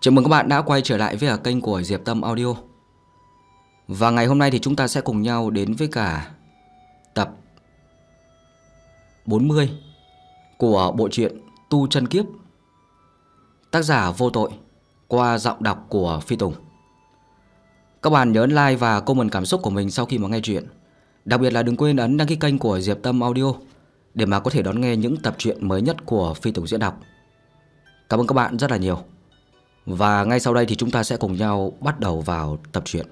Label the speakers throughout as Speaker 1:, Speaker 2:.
Speaker 1: Chào mừng các bạn đã quay trở lại với kênh của Diệp Tâm Audio Và ngày hôm nay thì chúng ta sẽ cùng nhau đến với cả tập 40 của bộ truyện Tu Chân Kiếp Tác giả vô tội qua giọng đọc của Phi Tùng Các bạn nhớ ấn like và comment cảm xúc của mình sau khi mà nghe chuyện Đặc biệt là đừng quên ấn đăng ký kênh của Diệp Tâm Audio để mà có thể đón nghe những tập truyện mới nhất của Phi Tùng diễn đọc Cảm ơn các bạn rất là nhiều và ngay sau đây thì chúng ta sẽ cùng nhau bắt đầu vào tập truyện.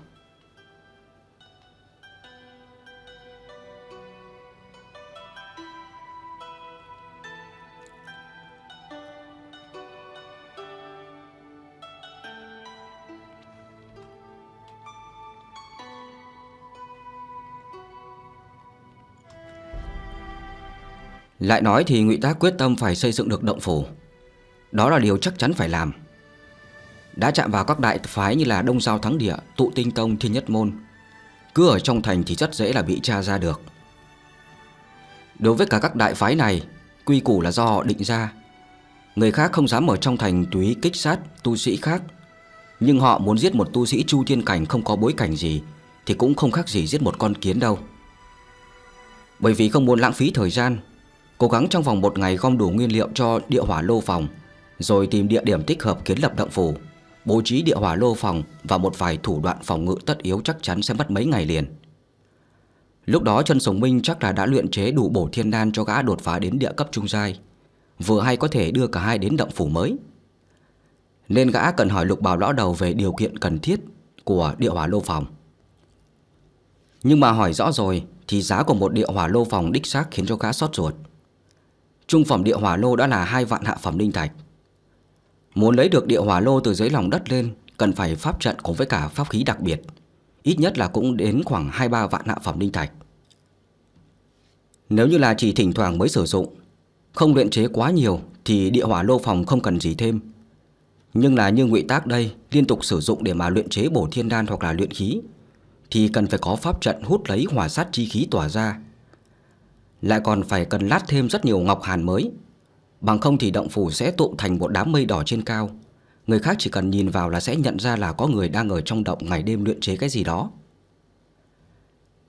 Speaker 1: Lại nói thì Ngụy Tác quyết tâm phải xây dựng được động phủ. Đó là điều chắc chắn phải làm đã chạm vào các đại phái như là Đông Giao Thắng Địa, Tụ Tinh Tông, Thiên Nhất Môn. Cứ ở trong thành thì rất dễ là bị tra ra được. Đối với cả các đại phái này, quy củ là do họ định ra. Người khác không dám ở trong thành túy kích sát tu sĩ khác, nhưng họ muốn giết một tu sĩ chu thiên cảnh không có bối cảnh gì thì cũng không khác gì giết một con kiến đâu. Bởi vì không muốn lãng phí thời gian, cố gắng trong vòng một ngày gom đủ nguyên liệu cho địa hỏa lô phòng, rồi tìm địa điểm thích hợp kiến lập động phủ bố trí địa hỏa lô phòng và một vài thủ đoạn phòng ngự tất yếu chắc chắn sẽ mất mấy ngày liền. Lúc đó Trần Sổng Minh chắc là đã luyện chế đủ bổ thiên đan cho gã đột phá đến địa cấp trung giai, vừa hay có thể đưa cả hai đến động phủ mới. Nên gã cần hỏi Lục Bảo lão đầu về điều kiện cần thiết của địa hỏa lô phòng. Nhưng mà hỏi rõ rồi thì giá của một địa hỏa lô phòng đích xác khiến cho gã sót ruột. Trung phẩm địa hỏa lô đã là hai vạn hạ phẩm linh thạch, Muốn lấy được địa hỏa lô từ dưới lòng đất lên Cần phải pháp trận cùng với cả pháp khí đặc biệt Ít nhất là cũng đến khoảng 2-3 vạn hạ phẩm linh thạch Nếu như là chỉ thỉnh thoảng mới sử dụng Không luyện chế quá nhiều Thì địa hỏa lô phòng không cần gì thêm Nhưng là như ngụy tác đây Liên tục sử dụng để mà luyện chế bổ thiên đan hoặc là luyện khí Thì cần phải có pháp trận hút lấy hỏa sát chi khí tỏa ra Lại còn phải cần lát thêm rất nhiều ngọc hàn mới Bằng không thì động phủ sẽ tụ thành một đám mây đỏ trên cao Người khác chỉ cần nhìn vào là sẽ nhận ra là có người đang ở trong động ngày đêm luyện chế cái gì đó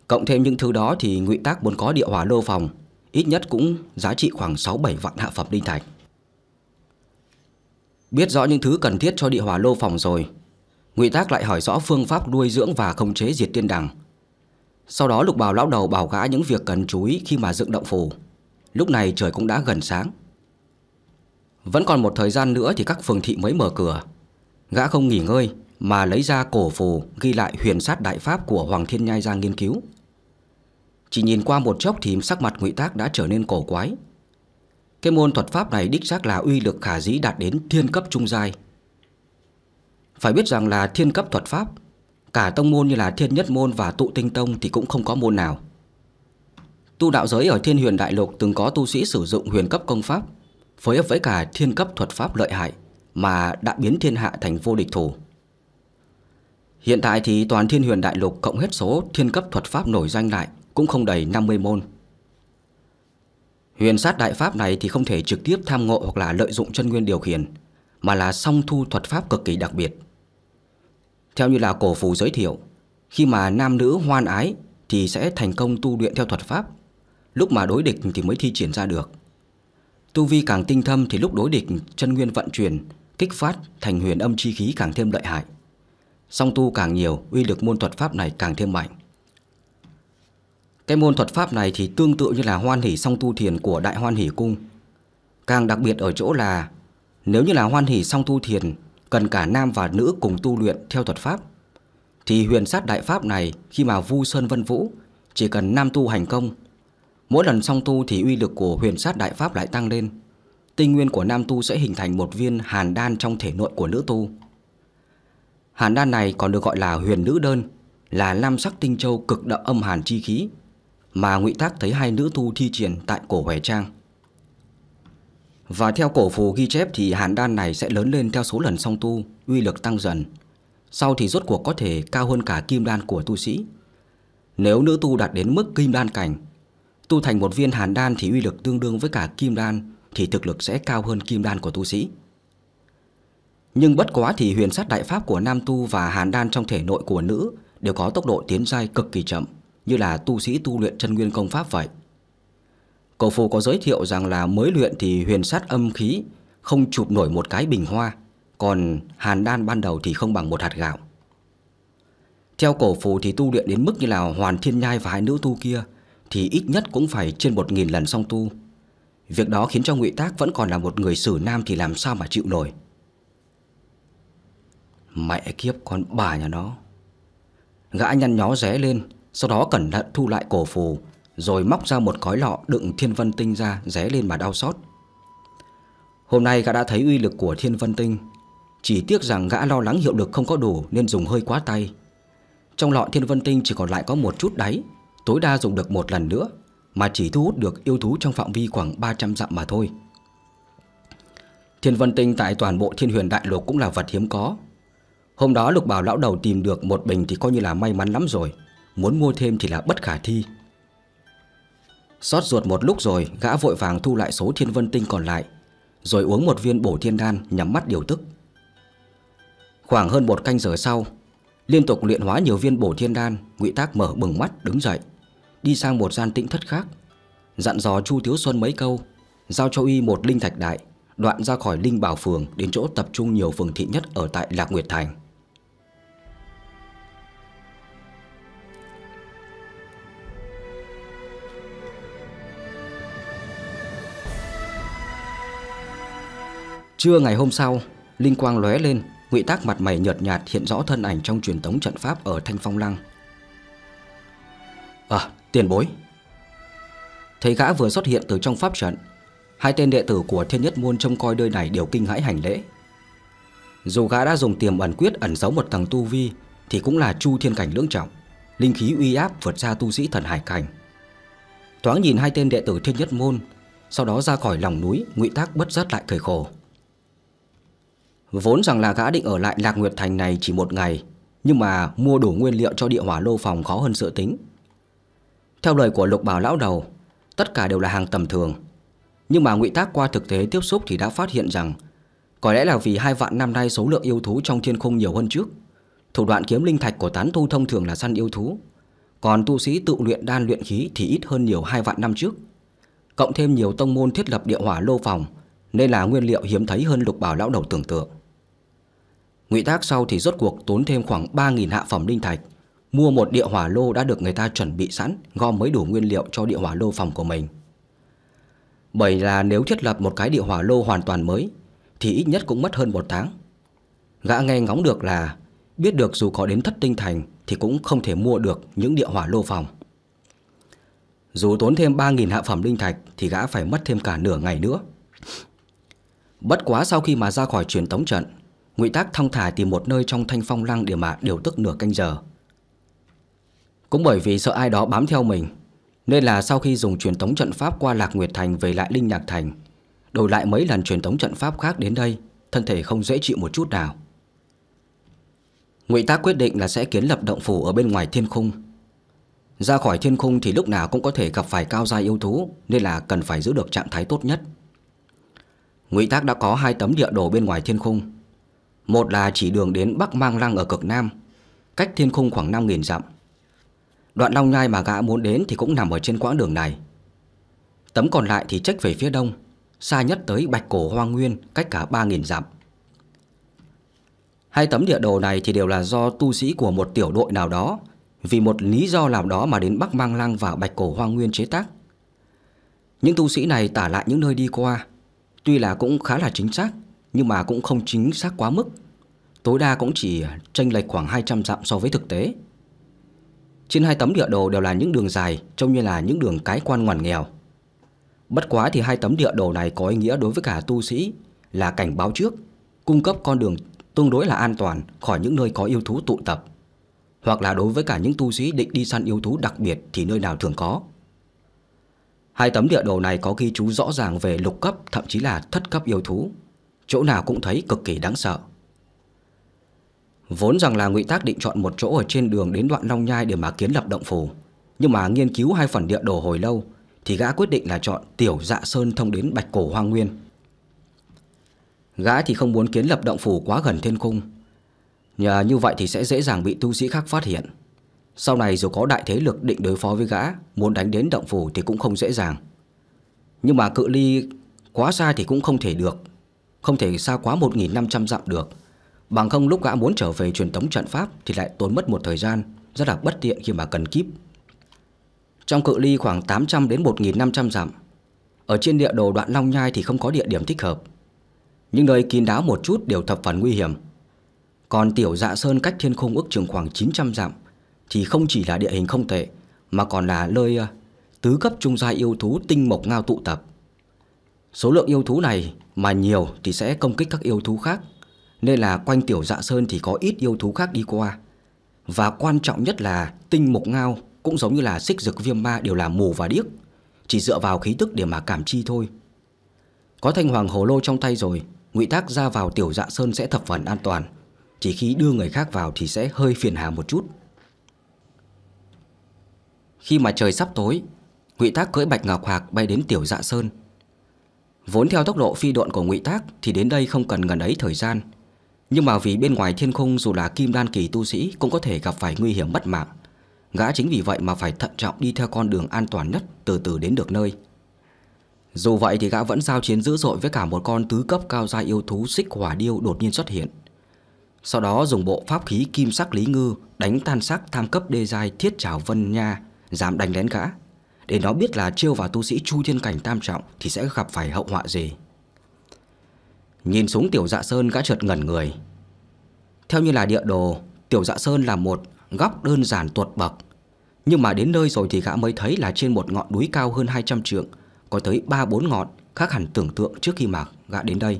Speaker 1: Cộng thêm những thứ đó thì ngụy tác muốn có địa hỏa lô phòng Ít nhất cũng giá trị khoảng 6-7 vạn hạ phẩm đinh thạch Biết rõ những thứ cần thiết cho địa hỏa lô phòng rồi Ngụy Tác lại hỏi rõ phương pháp nuôi dưỡng và khống chế diệt tiên đằng Sau đó lục bào lão đầu bảo gã những việc cần chú ý khi mà dựng động phủ Lúc này trời cũng đã gần sáng vẫn còn một thời gian nữa thì các phường thị mới mở cửa Gã không nghỉ ngơi mà lấy ra cổ phù ghi lại huyền sát đại pháp của Hoàng Thiên Nhai ra nghiên cứu Chỉ nhìn qua một chốc thì sắc mặt ngụy Tác đã trở nên cổ quái Cái môn thuật pháp này đích xác là uy lực khả dĩ đạt đến thiên cấp trung giai Phải biết rằng là thiên cấp thuật pháp Cả tông môn như là thiên nhất môn và tụ tinh tông thì cũng không có môn nào Tu đạo giới ở thiên huyền đại lục từng có tu sĩ sử dụng huyền cấp công pháp phối hợp với cả thiên cấp thuật pháp lợi hại mà đã biến thiên hạ thành vô địch thủ. Hiện tại thì toàn thiên huyền đại lục cộng hết số thiên cấp thuật pháp nổi danh lại cũng không đầy 50 môn. Huyền sát đại pháp này thì không thể trực tiếp tham ngộ hoặc là lợi dụng chân nguyên điều khiển, mà là song thu thuật pháp cực kỳ đặc biệt. Theo như là cổ phù giới thiệu, khi mà nam nữ hoan ái thì sẽ thành công tu luyện theo thuật pháp, lúc mà đối địch thì mới thi triển ra được. Tu vi càng tinh thâm thì lúc đối địch chân nguyên vận chuyển, kích phát thành huyền âm chi khí càng thêm lợi hại. Song tu càng nhiều, uy lực môn thuật pháp này càng thêm mạnh. Cái môn thuật pháp này thì tương tự như là hoan hỷ song tu thiền của Đại Hoan Hỷ Cung. Càng đặc biệt ở chỗ là nếu như là hoan hỷ song tu thiền cần cả nam và nữ cùng tu luyện theo thuật pháp thì huyền sát đại pháp này khi mà vu sơn vân vũ chỉ cần nam tu hành công Mỗi lần song tu thì uy lực của huyền sát đại pháp lại tăng lên Tinh nguyên của nam tu sẽ hình thành một viên hàn đan trong thể nội của nữ tu Hàn đan này còn được gọi là huyền nữ đơn Là nam sắc tinh châu cực đậm âm hàn chi khí Mà ngụy tác thấy hai nữ tu thi triển tại cổ hòe trang Và theo cổ phù ghi chép thì hàn đan này sẽ lớn lên theo số lần song tu Uy lực tăng dần Sau thì rốt cuộc có thể cao hơn cả kim đan của tu sĩ Nếu nữ tu đạt đến mức kim đan cảnh tu thành một viên hàn đan thì uy lực tương đương với cả kim đan thì thực lực sẽ cao hơn kim đan của tu sĩ. Nhưng bất quá thì huyền sát đại pháp của nam tu và hàn đan trong thể nội của nữ đều có tốc độ tiến giai cực kỳ chậm, như là tu sĩ tu luyện chân nguyên công pháp vậy. Cổ phù có giới thiệu rằng là mới luyện thì huyền sát âm khí không chụp nổi một cái bình hoa, còn hàn đan ban đầu thì không bằng một hạt gạo. Theo cổ phù thì tu luyện đến mức như là hoàn thiên nhai và hai nữ tu kia – thì ít nhất cũng phải trên một nghìn lần song tu. Việc đó khiến cho Ngụy Tác vẫn còn là một người xử nam thì làm sao mà chịu nổi. Mẹ kiếp con bà nhà nó. Gã nhăn nhó ré lên, sau đó cẩn thận thu lại cổ phù, rồi móc ra một cõi lọ đựng thiên vân tinh ra ré lên mà đau xót. Hôm nay gã đã thấy uy lực của thiên vân tinh, chỉ tiếc rằng gã lo lắng hiệu lực không có đủ nên dùng hơi quá tay. Trong lọ thiên vân tinh chỉ còn lại có một chút đáy tối đa dùng được một lần nữa mà chỉ thu hút được yêu thú trong phạm vi khoảng 300 dặm mà thôi. Thiên vân tinh tại toàn bộ thiên huyền đại lục cũng là vật hiếm có. Hôm đó lục bảo lão đầu tìm được một bình thì coi như là may mắn lắm rồi, muốn mua thêm thì là bất khả thi. Xót ruột một lúc rồi, gã vội vàng thu lại số thiên vân tinh còn lại, rồi uống một viên bổ thiên đan nhắm mắt điều tức. Khoảng hơn một canh giờ sau, liên tục luyện hóa nhiều viên bổ thiên đan, Ngụy Tác mở bừng mắt đứng dậy đi sang một gian tĩnh thất khác Dặn dò Chu Thiếu Xuân mấy câu Giao cho y một linh thạch đại Đoạn ra khỏi linh bảo phường Đến chỗ tập trung nhiều phường thị nhất ở tại Lạc Nguyệt Thành Trưa ngày hôm sau, linh quang lóe lên, ngụy tác mặt mày nhợt nhạt hiện rõ thân ảnh trong truyền tống trận pháp ở Thanh Phong Lăng. À, Tiền bối Thấy gã vừa xuất hiện từ trong pháp trận Hai tên đệ tử của thiên nhất môn trong coi nơi này đều kinh hãi hành lễ Dù gã đã dùng tiềm ẩn quyết ẩn giấu một tầng tu vi Thì cũng là chu thiên cảnh lưỡng trọng Linh khí uy áp vượt ra tu sĩ thần hải cảnh Thoáng nhìn hai tên đệ tử thiên nhất môn Sau đó ra khỏi lòng núi ngụy tác bất giác lại cười khổ Vốn rằng là gã định ở lại Lạc Nguyệt Thành này chỉ một ngày Nhưng mà mua đủ nguyên liệu cho địa hỏa lô phòng khó hơn sự tính theo lời của lục bảo lão đầu Tất cả đều là hàng tầm thường Nhưng mà ngụy tác qua thực tế tiếp xúc thì đã phát hiện rằng Có lẽ là vì hai vạn năm nay số lượng yêu thú trong thiên khung nhiều hơn trước Thủ đoạn kiếm linh thạch của tán tu thông thường là săn yêu thú Còn tu sĩ tự luyện đan luyện khí thì ít hơn nhiều hai vạn năm trước Cộng thêm nhiều tông môn thiết lập địa hỏa lô phòng Nên là nguyên liệu hiếm thấy hơn lục bảo lão đầu tưởng tượng Ngụy tác sau thì rốt cuộc tốn thêm khoảng 3.000 hạ phẩm linh thạch mua một địa hỏa lô đã được người ta chuẩn bị sẵn, gom mới đủ nguyên liệu cho địa hỏa lô phòng của mình. Bởi là nếu thiết lập một cái địa hỏa lô hoàn toàn mới, thì ít nhất cũng mất hơn một tháng. Gã nghe ngóng được là biết được dù có đến thất tinh thành thì cũng không thể mua được những địa hỏa lô phòng. Dù tốn thêm 3.000 hạ phẩm linh thạch thì gã phải mất thêm cả nửa ngày nữa. Bất quá sau khi mà ra khỏi truyền tống trận, Ngụy Tác thong thả tìm một nơi trong thanh phong lăng để mà điều tức nửa canh giờ, cũng bởi vì sợ ai đó bám theo mình Nên là sau khi dùng truyền tống trận pháp qua Lạc Nguyệt Thành về lại Linh Nhạc Thành Đổi lại mấy lần truyền tống trận pháp khác đến đây Thân thể không dễ chịu một chút nào Ngụy Tác quyết định là sẽ kiến lập động phủ ở bên ngoài thiên khung Ra khỏi thiên khung thì lúc nào cũng có thể gặp phải cao gia yêu thú Nên là cần phải giữ được trạng thái tốt nhất Ngụy Tác đã có hai tấm địa đồ bên ngoài thiên khung Một là chỉ đường đến Bắc Mang Lăng ở cực Nam Cách thiên khung khoảng 5.000 dặm Đoạn long nhai mà gã muốn đến thì cũng nằm ở trên quãng đường này Tấm còn lại thì trách về phía đông Xa nhất tới Bạch Cổ Hoang Nguyên cách cả 3.000 dặm Hai tấm địa đồ này thì đều là do tu sĩ của một tiểu đội nào đó Vì một lý do nào đó mà đến Bắc Mang Lăng và Bạch Cổ Hoang Nguyên chế tác Những tu sĩ này tả lại những nơi đi qua Tuy là cũng khá là chính xác Nhưng mà cũng không chính xác quá mức Tối đa cũng chỉ chênh lệch khoảng 200 dặm so với thực tế trên hai tấm địa đồ đều là những đường dài Trông như là những đường cái quan ngoằn nghèo Bất quá thì hai tấm địa đồ này có ý nghĩa đối với cả tu sĩ Là cảnh báo trước Cung cấp con đường tương đối là an toàn Khỏi những nơi có yêu thú tụ tập Hoặc là đối với cả những tu sĩ định đi săn yêu thú đặc biệt Thì nơi nào thường có Hai tấm địa đồ này có ghi chú rõ ràng về lục cấp Thậm chí là thất cấp yêu thú Chỗ nào cũng thấy cực kỳ đáng sợ Vốn rằng là Ngụy Tác định chọn một chỗ ở trên đường đến đoạn Long Nhai để mà kiến lập động phủ, nhưng mà nghiên cứu hai phần địa đồ hồi lâu thì gã quyết định là chọn Tiểu Dạ Sơn thông đến Bạch Cổ Hoang Nguyên. Gã thì không muốn kiến lập động phủ quá gần thiên cung. Nhờ như vậy thì sẽ dễ dàng bị tu sĩ khác phát hiện. Sau này dù có đại thế lực định đối phó với gã, muốn đánh đến động phủ thì cũng không dễ dàng. Nhưng mà cự ly quá xa thì cũng không thể được, không thể xa quá 1.500 dặm được. Bằng không lúc gã muốn trở về truyền tống trận pháp Thì lại tốn mất một thời gian Rất là bất tiện khi mà cần kíp Trong cự ly khoảng 800 đến 1.500 dặm Ở trên địa đồ đoạn Long Nhai thì không có địa điểm thích hợp Những nơi kín đáo một chút đều thập phần nguy hiểm Còn tiểu dạ sơn cách thiên khung ước chừng khoảng 900 dặm Thì không chỉ là địa hình không tệ Mà còn là nơi ờ, tứ cấp trung gia yêu thú tinh mộc ngao tụ tập Số lượng yêu thú này mà nhiều thì sẽ công kích các yêu thú khác nên là quanh tiểu dạ sơn thì có ít yêu thú khác đi qua. Và quan trọng nhất là tinh mục ngao cũng giống như là xích dực viêm ma đều là mù và điếc, chỉ dựa vào khí tức để mà cảm chi thôi. Có thanh hoàng hồ lô trong tay rồi, ngụy tác ra vào tiểu dạ sơn sẽ thập phần an toàn, chỉ khi đưa người khác vào thì sẽ hơi phiền hà một chút. Khi mà trời sắp tối, Ngụy Tác cưỡi Bạch Ngọc Hạc bay đến Tiểu Dạ Sơn. Vốn theo tốc độ phi độn của Ngụy Tác thì đến đây không cần ngần ấy thời gian, nhưng mà vì bên ngoài thiên khung dù là kim đan kỳ tu sĩ cũng có thể gặp phải nguy hiểm mất mạng. Gã chính vì vậy mà phải thận trọng đi theo con đường an toàn nhất từ từ đến được nơi. Dù vậy thì gã vẫn giao chiến dữ dội với cả một con tứ cấp cao gia yêu thú xích hỏa điêu đột nhiên xuất hiện. Sau đó dùng bộ pháp khí kim sắc lý ngư đánh tan sắc tham cấp đê giai thiết trảo vân nha, dám đánh lén gã. Để nó biết là chiêu vào tu sĩ chu thiên cảnh tam trọng thì sẽ gặp phải hậu họa gì. Nhìn xuống tiểu dạ sơn gã chợt ngẩn người Theo như là địa đồ Tiểu dạ sơn là một góc đơn giản tuột bậc Nhưng mà đến nơi rồi thì gã mới thấy là trên một ngọn núi cao hơn 200 trượng Có tới 3-4 ngọn khác hẳn tưởng tượng trước khi mà gã đến đây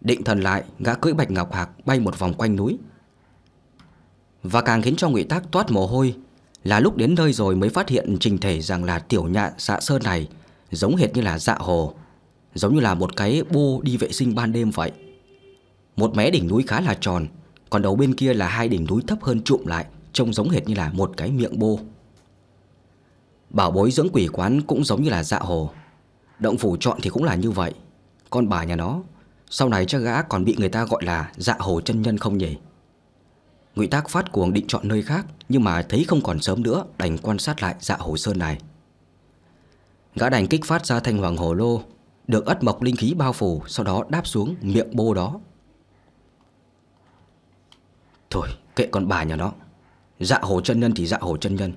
Speaker 1: Định thần lại gã cưỡi bạch ngọc hạc bay một vòng quanh núi Và càng khiến cho ngụy tác toát mồ hôi Là lúc đến nơi rồi mới phát hiện trình thể rằng là tiểu nhạn dạ sơn này Giống hệt như là dạ hồ giống như là một cái bô đi vệ sinh ban đêm vậy. Một mé đỉnh núi khá là tròn, còn đầu bên kia là hai đỉnh núi thấp hơn trụm lại, trông giống hệt như là một cái miệng bô. Bảo bối dưỡng quỷ quán cũng giống như là dạ hồ. Động phủ chọn thì cũng là như vậy. Con bà nhà nó, sau này cho gã còn bị người ta gọi là dạ hồ chân nhân không nhỉ? Ngụy Tác phát cuồng định chọn nơi khác, nhưng mà thấy không còn sớm nữa, đành quan sát lại dạ hồ sơn này. Gã đành kích phát ra thanh hoàng hồ lô, được ất mộc linh khí bao phủ sau đó đáp xuống miệng bô đó. Thôi, kệ con bà nhà nó. Dạ hồ chân nhân thì dạ hồ chân nhân.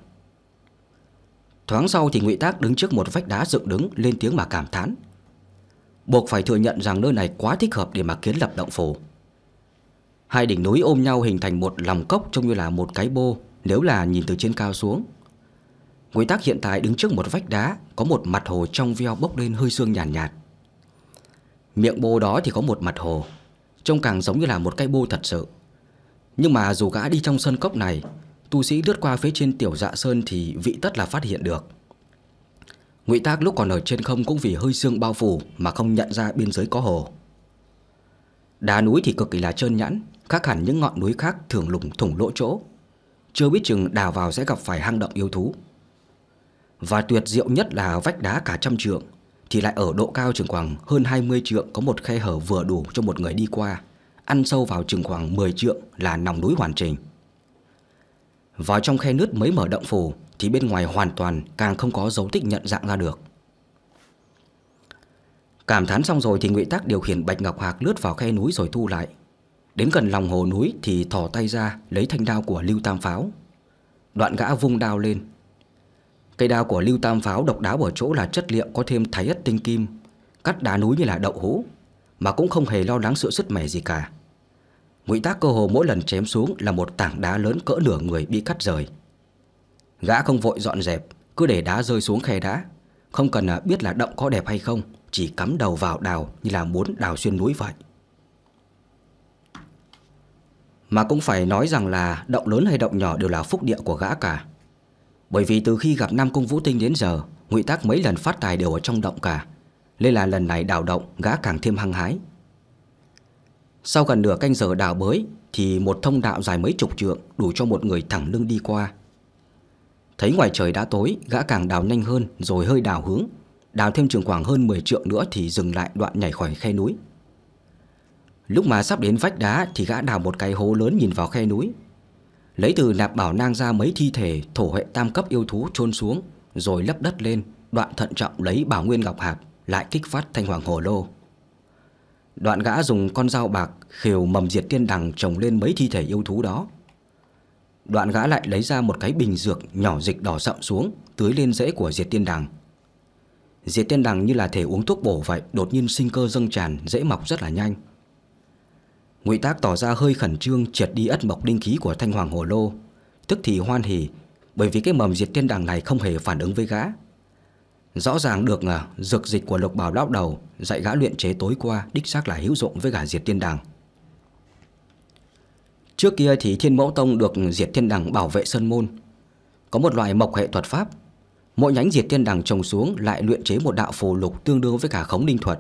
Speaker 1: Thoáng sau thì Ngụy Tác đứng trước một vách đá dựng đứng lên tiếng mà cảm thán. Buộc phải thừa nhận rằng nơi này quá thích hợp để mà kiến lập động phủ. Hai đỉnh núi ôm nhau hình thành một lòng cốc trông như là một cái bô nếu là nhìn từ trên cao xuống. Ngụy Tác hiện tại đứng trước một vách đá có một mặt hồ trong veo bốc lên hơi sương nhàn nhạt, nhạt. Miệng bô đó thì có một mặt hồ Trông càng giống như là một cái bô thật sự Nhưng mà dù gã đi trong sân cốc này Tu sĩ lướt qua phía trên tiểu dạ sơn Thì vị tất là phát hiện được Ngụy Tác lúc còn ở trên không cũng vì hơi sương bao phủ mà không nhận ra biên giới có hồ. Đá núi thì cực kỳ là trơn nhẵn, khác hẳn những ngọn núi khác thường lủng thủng lỗ chỗ. Chưa biết chừng đào vào sẽ gặp phải hang động yêu thú. Và tuyệt diệu nhất là vách đá cả trăm trượng, thì lại ở độ cao chừng khoảng hơn 20 trượng có một khe hở vừa đủ cho một người đi qua, ăn sâu vào chừng khoảng 10 trượng là nòng núi hoàn chỉnh. Vào trong khe nứt mới mở động phủ thì bên ngoài hoàn toàn càng không có dấu tích nhận dạng ra được. Cảm thán xong rồi thì Ngụy Tắc điều khiển Bạch Ngọc Hạc lướt vào khe núi rồi thu lại. Đến gần lòng hồ núi thì thò tay ra lấy thanh đao của Lưu Tam Pháo. Đoạn gã vung đao lên Cây đao của Lưu Tam Pháo độc đáo ở chỗ là chất liệu có thêm thái ất tinh kim, cắt đá núi như là đậu hũ, mà cũng không hề lo lắng sự sứt mẻ gì cả. Ngụy Tác cơ hồ mỗi lần chém xuống là một tảng đá lớn cỡ nửa người bị cắt rời. Gã không vội dọn dẹp, cứ để đá rơi xuống khe đá, không cần à, biết là động có đẹp hay không, chỉ cắm đầu vào đào như là muốn đào xuyên núi vậy. Mà cũng phải nói rằng là động lớn hay động nhỏ đều là phúc địa của gã cả. Bởi vì từ khi gặp Nam Cung Vũ Tinh đến giờ Ngụy Tác mấy lần phát tài đều ở trong động cả Nên là lần này đào động gã càng thêm hăng hái Sau gần nửa canh giờ đào bới Thì một thông đạo dài mấy chục trượng Đủ cho một người thẳng lưng đi qua Thấy ngoài trời đã tối Gã càng đào nhanh hơn rồi hơi đào hướng Đào thêm trường khoảng hơn 10 trượng nữa Thì dừng lại đoạn nhảy khỏi khe núi Lúc mà sắp đến vách đá Thì gã đào một cái hố lớn nhìn vào khe núi Lấy từ lạp bảo nang ra mấy thi thể thổ hệ tam cấp yêu thú chôn xuống Rồi lấp đất lên Đoạn thận trọng lấy bảo nguyên ngọc hạp Lại kích phát thanh hoàng hồ lô Đoạn gã dùng con dao bạc Khều mầm diệt tiên đằng trồng lên mấy thi thể yêu thú đó Đoạn gã lại lấy ra một cái bình dược Nhỏ dịch đỏ sậm xuống Tưới lên rễ của diệt tiên đằng Diệt tiên đằng như là thể uống thuốc bổ vậy Đột nhiên sinh cơ dâng tràn Dễ mọc rất là nhanh Ngụy Tác tỏ ra hơi khẩn trương triệt đi ất mộc đinh khí của Thanh Hoàng Hồ Lô, tức thì hoan hỉ, bởi vì cái mầm diệt tiên đằng này không hề phản ứng với gã. Rõ ràng được à, dược dịch của Lục Bảo lão đầu dạy gã luyện chế tối qua đích xác là hữu dụng với gã diệt tiên đằng. Trước kia thì Thiên Mẫu Tông được diệt tiên đằng bảo vệ sơn môn. Có một loại mộc hệ thuật pháp, mỗi nhánh diệt tiên đằng trồng xuống lại luyện chế một đạo phù lục tương đương với cả khống linh thuật.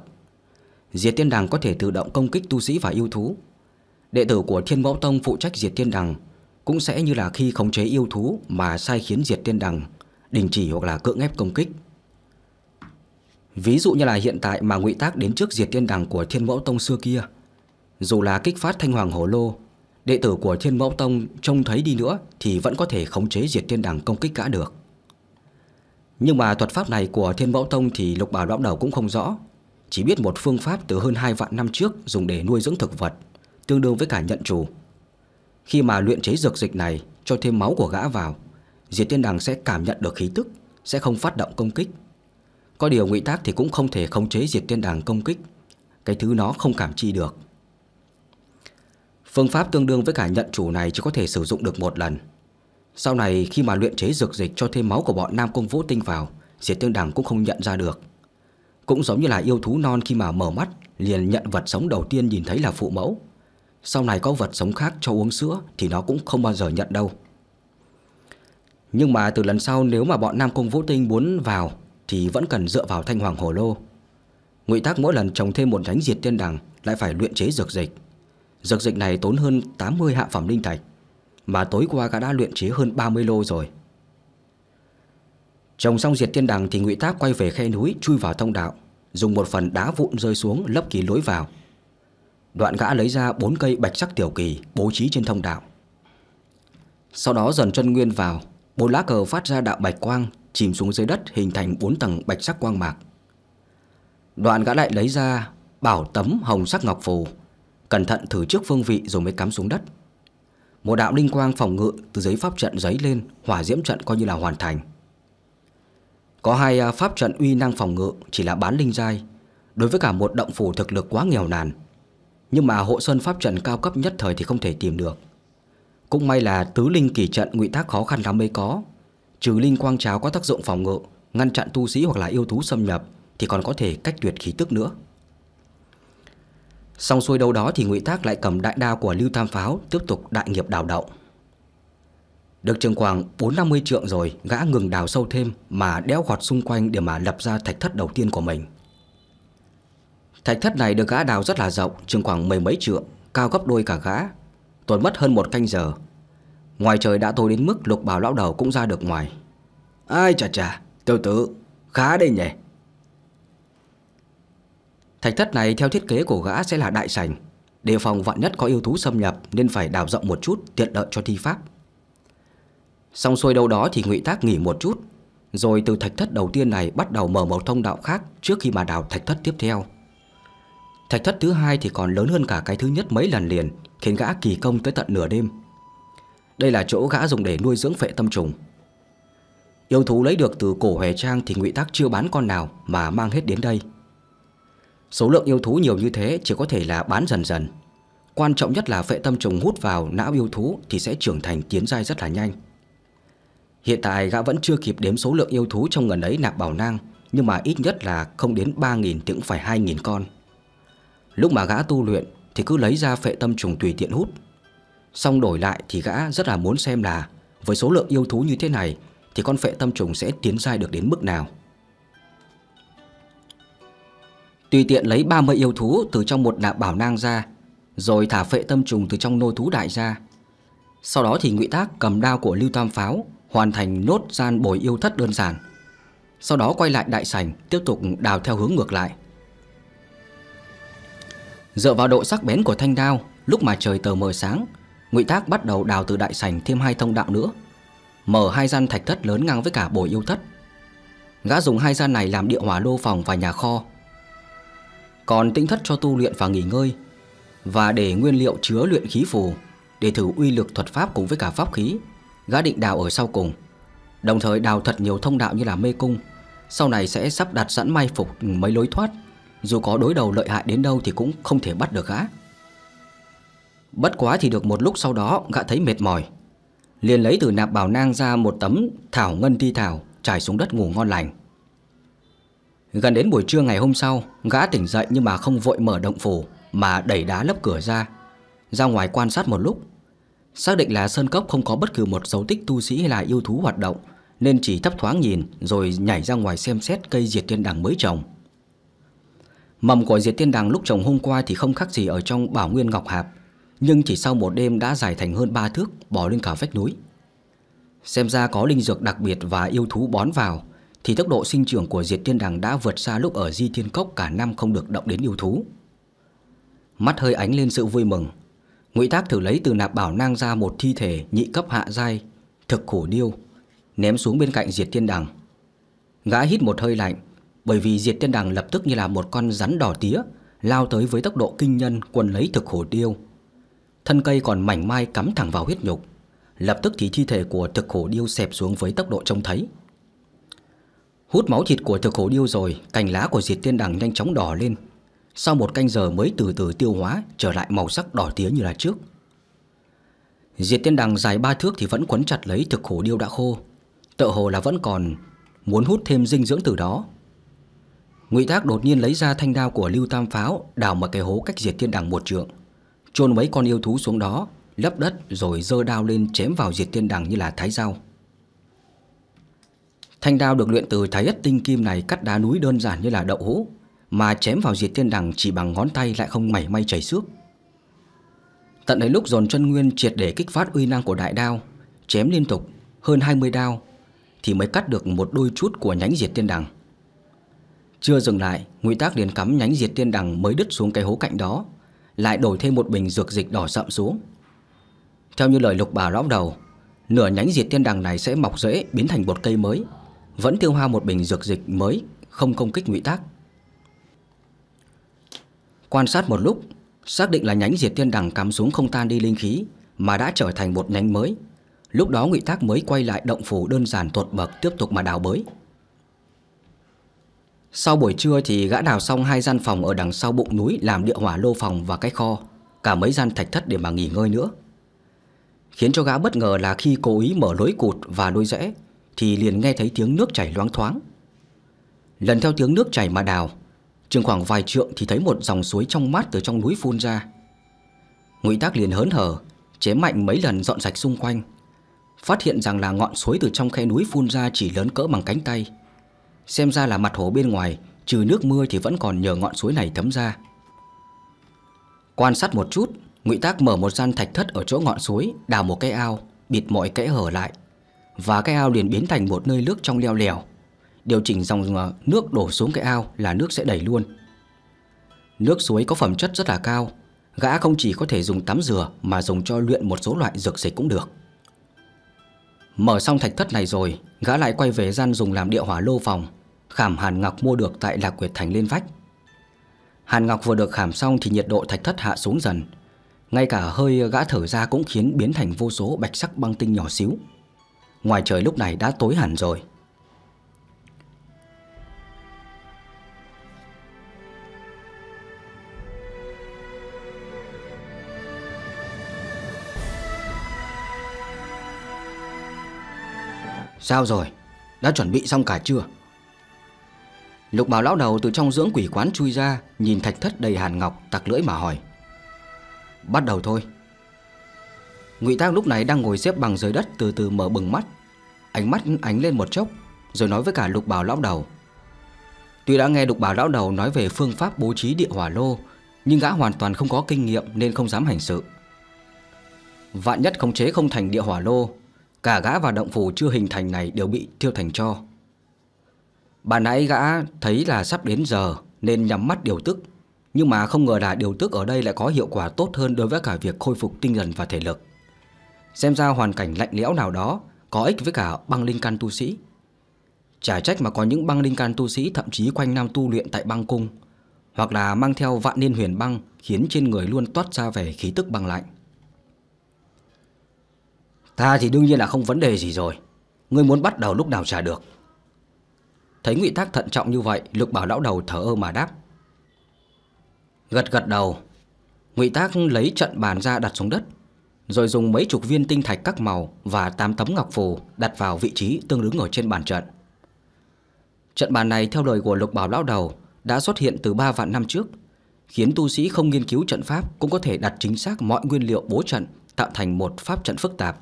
Speaker 1: Diệt tiên đằng có thể tự động công kích tu sĩ và yêu thú, Đệ tử của Thiên Mẫu Tông phụ trách diệt tiên đằng cũng sẽ như là khi khống chế yêu thú mà sai khiến diệt tiên đằng đình chỉ hoặc là cưỡng ép công kích. Ví dụ như là hiện tại mà ngụy tác đến trước diệt tiên đằng của Thiên Mẫu Tông xưa kia, dù là kích phát thanh hoàng hổ lô, đệ tử của Thiên Mẫu Tông trông thấy đi nữa thì vẫn có thể khống chế diệt tiên đằng công kích cả được. Nhưng mà thuật pháp này của Thiên Mẫu Tông thì Lục Bảo đạo đầu cũng không rõ, chỉ biết một phương pháp từ hơn 2 vạn năm trước dùng để nuôi dưỡng thực vật tương đương với cả nhận chủ. Khi mà luyện chế dược dịch này cho thêm máu của gã vào, Diệt Tiên Đằng sẽ cảm nhận được khí tức, sẽ không phát động công kích. Có điều Ngụy Tác thì cũng không thể khống chế Diệt Tiên Đằng công kích, cái thứ nó không cảm chi được. Phương pháp tương đương với cả nhận chủ này chỉ có thể sử dụng được một lần. Sau này khi mà luyện chế dược dịch cho thêm máu của bọn Nam Công Vũ Tinh vào, Diệt Tiên Đằng cũng không nhận ra được. Cũng giống như là yêu thú non khi mà mở mắt liền nhận vật sống đầu tiên nhìn thấy là phụ mẫu sau này có vật sống khác cho uống sữa Thì nó cũng không bao giờ nhận đâu Nhưng mà từ lần sau nếu mà bọn Nam Cung Vũ Tinh muốn vào Thì vẫn cần dựa vào thanh hoàng hồ lô Ngụy Tác mỗi lần trồng thêm một nhánh diệt tiên đằng Lại phải luyện chế dược dịch Dược dịch này tốn hơn 80 hạ phẩm linh thạch Mà tối qua gã đã luyện chế hơn 30 lô rồi Trồng xong diệt tiên đằng thì Ngụy Tác quay về khe núi chui vào thông đạo Dùng một phần đá vụn rơi xuống lấp kín lối vào Đoạn gã lấy ra bốn cây bạch sắc tiểu kỳ bố trí trên thông đạo. Sau đó dần chân nguyên vào, bốn lá cờ phát ra đạo bạch quang chìm xuống dưới đất hình thành bốn tầng bạch sắc quang mạc. Đoạn gã lại lấy ra bảo tấm hồng sắc ngọc phù, cẩn thận thử trước phương vị rồi mới cắm xuống đất. Một đạo linh quang phòng ngự từ giấy pháp trận giấy lên, hỏa diễm trận coi như là hoàn thành. Có hai à, pháp trận uy năng phòng ngự chỉ là bán linh giai, đối với cả một động phủ thực lực quá nghèo nàn nhưng mà hộ sơn pháp trận cao cấp nhất thời thì không thể tìm được Cũng may là tứ linh kỳ trận ngụy tác khó khăn lắm mới có Trừ linh quang cháo có tác dụng phòng ngự Ngăn chặn tu sĩ hoặc là yêu thú xâm nhập Thì còn có thể cách tuyệt khí tức nữa Xong xuôi đâu đó thì ngụy tác lại cầm đại đao của Lưu Tam Pháo Tiếp tục đại nghiệp đào động Được trường khoảng 450 trượng rồi Gã ngừng đào sâu thêm Mà đéo gọt xung quanh để mà lập ra thạch thất đầu tiên của mình Thạch thất này được gã đào rất là rộng Chừng khoảng mười mấy trượng Cao gấp đôi cả gã Tuần mất hơn một canh giờ Ngoài trời đã tối đến mức lục bào lão đầu cũng ra được ngoài Ai chà chà Tiểu tử khá đây nhỉ Thạch thất này theo thiết kế của gã sẽ là đại sảnh Đề phòng vạn nhất có yêu thú xâm nhập Nên phải đào rộng một chút tiện lợi cho thi pháp Xong xuôi đâu đó thì ngụy Tác nghỉ một chút Rồi từ thạch thất đầu tiên này bắt đầu mở một thông đạo khác Trước khi mà đào thạch thất tiếp theo Thạch thất thứ hai thì còn lớn hơn cả cái thứ nhất mấy lần liền Khiến gã kỳ công tới tận nửa đêm Đây là chỗ gã dùng để nuôi dưỡng phệ tâm trùng Yêu thú lấy được từ cổ hòe trang thì ngụy Tác chưa bán con nào mà mang hết đến đây Số lượng yêu thú nhiều như thế chỉ có thể là bán dần dần Quan trọng nhất là phệ tâm trùng hút vào não yêu thú thì sẽ trưởng thành tiến dai rất là nhanh Hiện tại gã vẫn chưa kịp đếm số lượng yêu thú trong ngần ấy nạp bảo nang Nhưng mà ít nhất là không đến 3.000 thì cũng phải 2.000 con Lúc mà gã tu luyện thì cứ lấy ra phệ tâm trùng tùy tiện hút. Xong đổi lại thì gã rất là muốn xem là với số lượng yêu thú như thế này thì con phệ tâm trùng sẽ tiến dai được đến mức nào. Tùy tiện lấy 30 yêu thú từ trong một nạp bảo nang ra, rồi thả phệ tâm trùng từ trong nô thú đại ra. Sau đó thì Ngụy Tác cầm đao của Lưu Tam Pháo hoàn thành nốt gian bồi yêu thất đơn giản. Sau đó quay lại đại sảnh tiếp tục đào theo hướng ngược lại. Dựa vào độ sắc bén của thanh đao, lúc mà trời tờ mờ sáng, Ngụy tác bắt đầu đào từ đại sảnh thêm hai thông đạo nữa, mở hai gian thạch thất lớn ngang với cả bồi yêu thất. Gã dùng hai gian này làm địa hỏa lô phòng và nhà kho. Còn tĩnh thất cho tu luyện và nghỉ ngơi, và để nguyên liệu chứa luyện khí phù để thử uy lực thuật pháp cùng với cả pháp khí, gã định đào ở sau cùng. Đồng thời đào thật nhiều thông đạo như là mê cung, sau này sẽ sắp đặt sẵn may phục mấy lối thoát dù có đối đầu lợi hại đến đâu thì cũng không thể bắt được gã Bất quá thì được một lúc sau đó gã thấy mệt mỏi Liền lấy từ nạp bảo nang ra một tấm thảo ngân ti thảo Trải xuống đất ngủ ngon lành Gần đến buổi trưa ngày hôm sau Gã tỉnh dậy nhưng mà không vội mở động phủ Mà đẩy đá lấp cửa ra Ra ngoài quan sát một lúc Xác định là sơn cốc không có bất cứ một dấu tích tu sĩ hay là yêu thú hoạt động Nên chỉ thấp thoáng nhìn rồi nhảy ra ngoài xem xét cây diệt tiên đằng mới trồng Mầm của diệt tiên đằng lúc trồng hôm qua thì không khác gì ở trong bảo nguyên ngọc hạp Nhưng chỉ sau một đêm đã dài thành hơn ba thước bỏ lên cả vách núi Xem ra có linh dược đặc biệt và yêu thú bón vào Thì tốc độ sinh trưởng của diệt tiên đằng đã vượt xa lúc ở di thiên cốc cả năm không được động đến yêu thú Mắt hơi ánh lên sự vui mừng Ngụy Tác thử lấy từ nạp bảo nang ra một thi thể nhị cấp hạ giai Thực khổ điêu Ném xuống bên cạnh diệt tiên đằng Gã hít một hơi lạnh bởi vì Diệt Tiên Đằng lập tức như là một con rắn đỏ tía Lao tới với tốc độ kinh nhân quần lấy thực hổ điêu Thân cây còn mảnh mai cắm thẳng vào huyết nhục Lập tức thì thi thể của thực hổ điêu xẹp xuống với tốc độ trông thấy Hút máu thịt của thực hổ điêu rồi Cành lá của Diệt Tiên Đằng nhanh chóng đỏ lên Sau một canh giờ mới từ từ tiêu hóa Trở lại màu sắc đỏ tía như là trước Diệt Tiên Đằng dài ba thước thì vẫn quấn chặt lấy thực hổ điêu đã khô Tợ hồ là vẫn còn muốn hút thêm dinh dưỡng từ đó Ngụy Thác đột nhiên lấy ra thanh đao của Lưu Tam Pháo, đào một cái hố cách diệt thiên đằng một trượng, chôn mấy con yêu thú xuống đó, lấp đất rồi giơ đao lên chém vào diệt thiên đằng như là thái rau. Thanh đao được luyện từ thái ất tinh kim này cắt đá núi đơn giản như là đậu hũ, mà chém vào diệt thiên đằng chỉ bằng ngón tay lại không mảy may chảy xước. Tận đến lúc dồn chân nguyên triệt để kích phát uy năng của đại đao, chém liên tục hơn 20 đao thì mới cắt được một đôi chút của nhánh diệt thiên đằng. Chưa dừng lại, Ngụy Tác liền cắm nhánh diệt tiên đằng mới đứt xuống cái hố cạnh đó, lại đổi thêm một bình dược dịch đỏ sậm xuống. Theo như lời Lục Bà lão đầu, nửa nhánh diệt tiên đằng này sẽ mọc rễ biến thành bột cây mới, vẫn tiêu hao một bình dược dịch mới, không công kích Ngụy Tác. Quan sát một lúc, xác định là nhánh diệt tiên đằng cắm xuống không tan đi linh khí, mà đã trở thành một nhánh mới. Lúc đó Ngụy Tác mới quay lại động phủ đơn giản tuột bậc tiếp tục mà đào bới. Sau buổi trưa thì gã đào xong hai gian phòng ở đằng sau bụng núi làm địa hỏa lô phòng và cái kho, cả mấy gian thạch thất để mà nghỉ ngơi nữa. Khiến cho gã bất ngờ là khi cố ý mở lối cụt và đôi rẽ thì liền nghe thấy tiếng nước chảy loáng thoáng. Lần theo tiếng nước chảy mà đào, chừng khoảng vài trượng thì thấy một dòng suối trong mát từ trong núi phun ra. Ngụy Tác liền hớn hở, chế mạnh mấy lần dọn sạch xung quanh, phát hiện rằng là ngọn suối từ trong khe núi phun ra chỉ lớn cỡ bằng cánh tay Xem ra là mặt hồ bên ngoài Trừ nước mưa thì vẫn còn nhờ ngọn suối này thấm ra Quan sát một chút Ngụy Tác mở một gian thạch thất ở chỗ ngọn suối Đào một cái ao Bịt mọi kẽ hở lại Và cái ao liền biến thành một nơi nước trong leo lèo Điều chỉnh dòng ờ, nước đổ xuống cái ao Là nước sẽ đầy luôn Nước suối có phẩm chất rất là cao Gã không chỉ có thể dùng tắm rửa Mà dùng cho luyện một số loại dược dịch cũng được Mở xong thạch thất này rồi Gã lại quay về gian dùng làm địa hỏa lô phòng Khảm Hàn Ngọc mua được tại Lạc Quyệt Thành lên vách Hàn Ngọc vừa được khảm xong thì nhiệt độ thạch thất hạ xuống dần Ngay cả hơi gã thở ra cũng khiến biến thành vô số bạch sắc băng tinh nhỏ xíu Ngoài trời lúc này đã tối hẳn rồi Sao rồi? Đã chuẩn bị xong cả chưa? Lục bào lão đầu từ trong dưỡng quỷ quán chui ra Nhìn thạch thất đầy hàn ngọc tặc lưỡi mà hỏi Bắt đầu thôi Ngụy Tác lúc này đang ngồi xếp bằng dưới đất từ từ mở bừng mắt Ánh mắt ánh lên một chốc Rồi nói với cả lục bào lão đầu Tuy đã nghe lục bào lão đầu nói về phương pháp bố trí địa hỏa lô Nhưng gã hoàn toàn không có kinh nghiệm nên không dám hành sự Vạn nhất khống chế không thành địa hỏa lô Cả gã và động phủ chưa hình thành này đều bị thiêu thành cho Bà nãy gã thấy là sắp đến giờ Nên nhắm mắt điều tức Nhưng mà không ngờ là điều tức ở đây lại có hiệu quả tốt hơn Đối với cả việc khôi phục tinh thần và thể lực Xem ra hoàn cảnh lạnh lẽo nào đó Có ích với cả băng linh căn tu sĩ Chả trách mà có những băng linh can tu sĩ thậm chí quanh năm tu luyện tại băng cung Hoặc là mang theo vạn niên huyền băng khiến trên người luôn toát ra vẻ khí tức băng lạnh ta thì đương nhiên là không vấn đề gì rồi Ngươi muốn bắt đầu lúc nào trả được Thấy ngụy Thác thận trọng như vậy Lục bảo lão đầu thở ơ mà đáp Gật gật đầu ngụy Thác lấy trận bàn ra đặt xuống đất Rồi dùng mấy chục viên tinh thạch các màu Và tám tấm ngọc phù Đặt vào vị trí tương ứng ở trên bàn trận Trận bàn này theo lời của lục bảo lão đầu Đã xuất hiện từ 3 vạn năm trước Khiến tu sĩ không nghiên cứu trận pháp Cũng có thể đặt chính xác mọi nguyên liệu bố trận Tạo thành một pháp trận phức tạp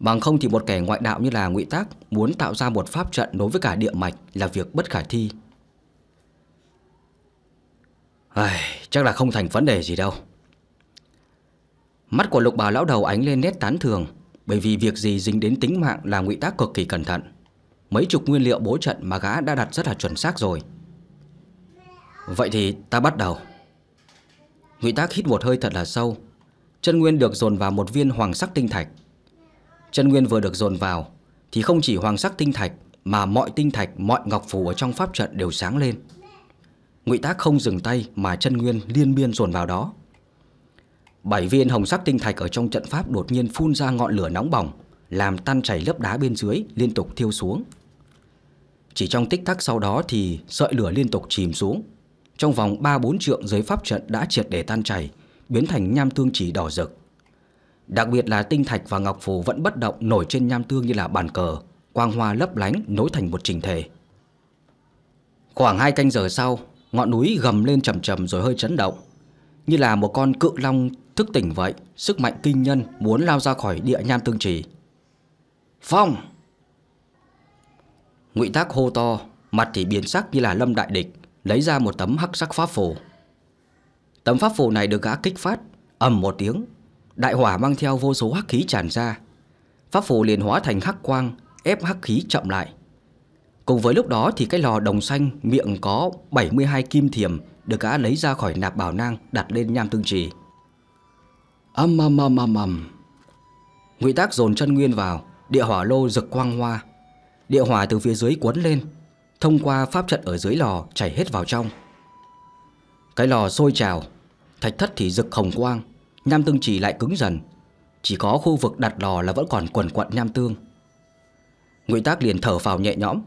Speaker 1: Bằng không thì một kẻ ngoại đạo như là Ngụy Tác muốn tạo ra một pháp trận đối với cả địa mạch là việc bất khả thi. Ai, chắc là không thành vấn đề gì đâu. Mắt của lục bào lão đầu ánh lên nét tán thường bởi vì việc gì dính đến tính mạng là Ngụy Tác cực kỳ cẩn thận. Mấy chục nguyên liệu bố trận mà gã đã đặt rất là chuẩn xác rồi. Vậy thì ta bắt đầu. Ngụy Tác hít một hơi thật là sâu. Chân nguyên được dồn vào một viên hoàng sắc tinh thạch chân nguyên vừa được dồn vào thì không chỉ hoàng sắc tinh thạch mà mọi tinh thạch, mọi ngọc phù ở trong pháp trận đều sáng lên. Ngụy Tác không dừng tay mà chân nguyên liên biên dồn vào đó. Bảy viên hồng sắc tinh thạch ở trong trận pháp đột nhiên phun ra ngọn lửa nóng bỏng, làm tan chảy lớp đá bên dưới liên tục thiêu xuống. Chỉ trong tích tắc sau đó thì sợi lửa liên tục chìm xuống. Trong vòng 3-4 trượng dưới pháp trận đã triệt để tan chảy, biến thành nham tương chỉ đỏ rực. Đặc biệt là tinh thạch và ngọc phù vẫn bất động nổi trên nham tương như là bàn cờ, quang hoa lấp lánh nối thành một trình thể. Khoảng hai canh giờ sau, ngọn núi gầm lên trầm trầm rồi hơi chấn động, như là một con cự long thức tỉnh vậy, sức mạnh kinh nhân muốn lao ra khỏi địa nham tương trì. Phong! Ngụy Tác hô to, mặt thì biến sắc như là lâm đại địch, lấy ra một tấm hắc sắc pháp phù. Tấm pháp phù này được gã kích phát, ầm một tiếng, Đại hỏa mang theo vô số hắc khí tràn ra Pháp phù liền hóa thành hắc quang Ép hắc khí chậm lại Cùng với lúc đó thì cái lò đồng xanh Miệng có 72 kim thiềm Được gã lấy ra khỏi nạp bảo nang Đặt lên nham tương trì Âm âm âm âm âm Ngụy tác dồn chân nguyên vào Địa hỏa lô rực quang hoa Địa hỏa từ phía dưới cuốn lên Thông qua pháp trận ở dưới lò chảy hết vào trong Cái lò sôi trào Thạch thất thì rực hồng quang Nham tương chỉ lại cứng dần Chỉ có khu vực đặt lò là vẫn còn quần quận nham tương Nguyễn Tác liền thở phào nhẹ nhõm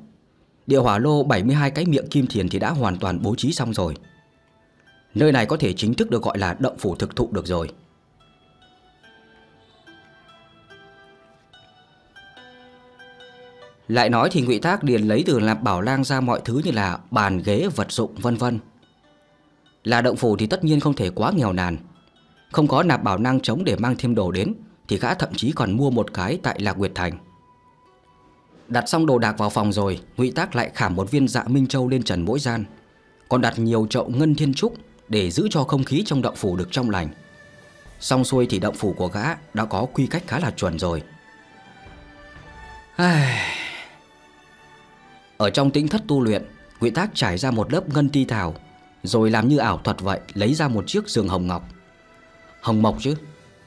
Speaker 1: Địa hỏa lô 72 cái miệng kim thiền thì đã hoàn toàn bố trí xong rồi Nơi này có thể chính thức được gọi là động phủ thực thụ được rồi Lại nói thì Ngụy Tác liền lấy từ lạp bảo lang ra mọi thứ như là bàn ghế, vật dụng vân vân. Là động phủ thì tất nhiên không thể quá nghèo nàn. Không có nạp bảo năng chống để mang thêm đồ đến Thì gã thậm chí còn mua một cái tại Lạc Nguyệt Thành Đặt xong đồ đạc vào phòng rồi ngụy Tác lại khảm một viên dạ Minh Châu lên trần mỗi gian Còn đặt nhiều chậu ngân thiên trúc Để giữ cho không khí trong động phủ được trong lành Xong xuôi thì động phủ của gã đã có quy cách khá là chuẩn rồi Ở trong tĩnh thất tu luyện Ngụy Tác trải ra một lớp ngân ti thảo Rồi làm như ảo thuật vậy Lấy ra một chiếc giường hồng ngọc Hồng mộc chứ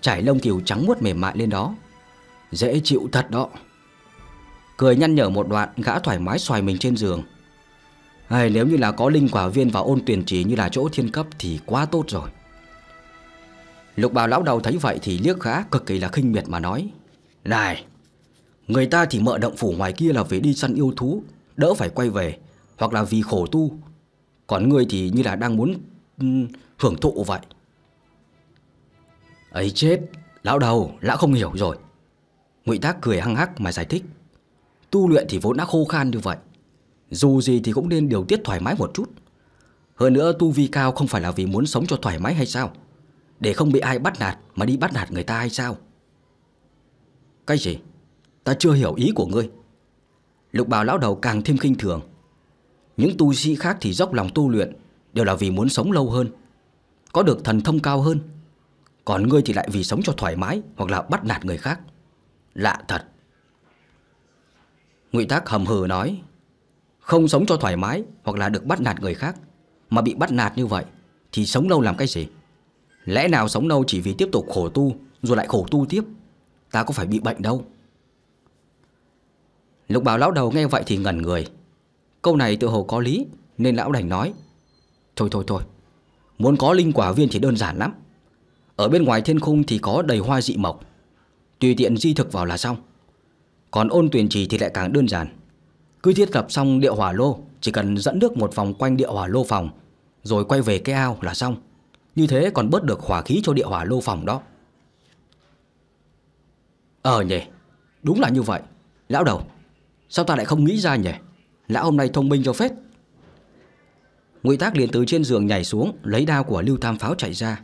Speaker 1: Trải lông kiều trắng muốt mềm mại lên đó Dễ chịu thật đó Cười nhăn nhở một đoạn gã thoải mái xoài mình trên giường hay Nếu như là có linh quả viên và ôn tuyển trí như là chỗ thiên cấp thì quá tốt rồi Lục bào lão đầu thấy vậy thì liếc gã cực kỳ là khinh miệt mà nói Này Người ta thì mợ động phủ ngoài kia là về đi săn yêu thú Đỡ phải quay về Hoặc là vì khổ tu Còn người thì như là đang muốn ừ, hưởng thụ vậy ấy chết lão đầu lão không hiểu rồi ngụy tác cười hăng hắc mà giải thích tu luyện thì vốn đã khô khan như vậy dù gì thì cũng nên điều tiết thoải mái một chút hơn nữa tu vi cao không phải là vì muốn sống cho thoải mái hay sao để không bị ai bắt nạt mà đi bắt nạt người ta hay sao cái gì ta chưa hiểu ý của ngươi lục bào lão đầu càng thêm khinh thường những tu sĩ khác thì dốc lòng tu luyện đều là vì muốn sống lâu hơn có được thần thông cao hơn còn ngươi thì lại vì sống cho thoải mái Hoặc là bắt nạt người khác Lạ thật Ngụy Tác hầm hừ nói Không sống cho thoải mái Hoặc là được bắt nạt người khác Mà bị bắt nạt như vậy Thì sống lâu làm cái gì Lẽ nào sống lâu chỉ vì tiếp tục khổ tu Rồi lại khổ tu tiếp Ta có phải bị bệnh đâu Lục bảo lão đầu nghe vậy thì ngẩn người Câu này tự hồ có lý Nên lão đành nói Thôi thôi thôi Muốn có linh quả viên thì đơn giản lắm ở bên ngoài thiên khung thì có đầy hoa dị mộc Tùy tiện di thực vào là xong Còn ôn tuyển trì thì lại càng đơn giản Cứ thiết lập xong địa hỏa lô Chỉ cần dẫn nước một vòng quanh địa hỏa lô phòng Rồi quay về cái ao là xong Như thế còn bớt được hỏa khí cho địa hỏa lô phòng đó Ờ nhỉ Đúng là như vậy Lão đầu Sao ta lại không nghĩ ra nhỉ Lão hôm nay thông minh cho phết Ngụy Tác liền từ trên giường nhảy xuống Lấy đao của Lưu Tam Pháo chạy ra